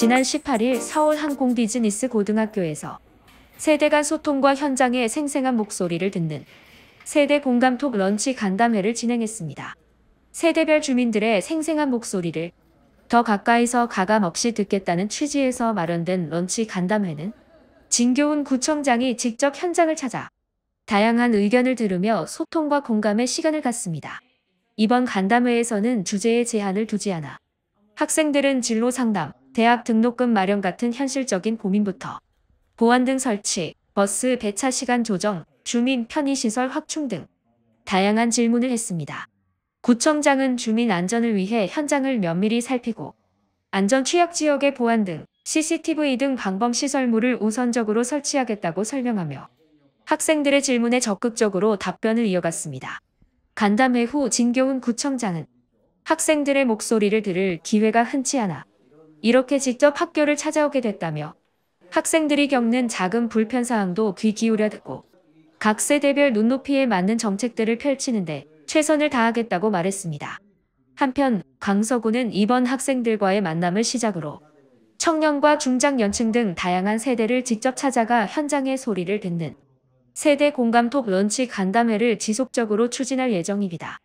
지난 18일 서울 항공 비즈니스 고등학교에서 세대 간 소통과 현장의 생생한 목소리를 듣는 세대 공감톡 런치 간담회를 진행했습니다. 세대별 주민들의 생생한 목소리를 더 가까이서 가감 없이 듣겠다는 취지에서 마련된 런치 간담회는 진교훈 구청장이 직접 현장을 찾아 다양한 의견을 들으며 소통과 공감의 시간을 갖습니다. 이번 간담회에서는 주제에 제한을 두지 않아 학생들은 진로 상담, 대학 등록금 마련 같은 현실적인 고민부터 보안 등 설치, 버스 배차 시간 조정, 주민 편의시설 확충 등 다양한 질문을 했습니다. 구청장은 주민 안전을 위해 현장을 면밀히 살피고 안전 취약 지역의 보안 등 CCTV 등 방범 시설물을 우선적으로 설치하겠다고 설명하며 학생들의 질문에 적극적으로 답변을 이어갔습니다. 간담회 후 진교훈 구청장은 학생들의 목소리를 들을 기회가 흔치 않아 이렇게 직접 학교를 찾아오게 됐다며 학생들이 겪는 작은 불편사항도 귀 기울여 듣고 각 세대별 눈높이에 맞는 정책들을 펼치는데 최선을 다하겠다고 말했습니다. 한편 강서구는 이번 학생들과의 만남을 시작으로 청년과 중장년층 등 다양한 세대를 직접 찾아가 현장의 소리를 듣는 세대 공감톡 런치 간담회를 지속적으로 추진할 예정입니다.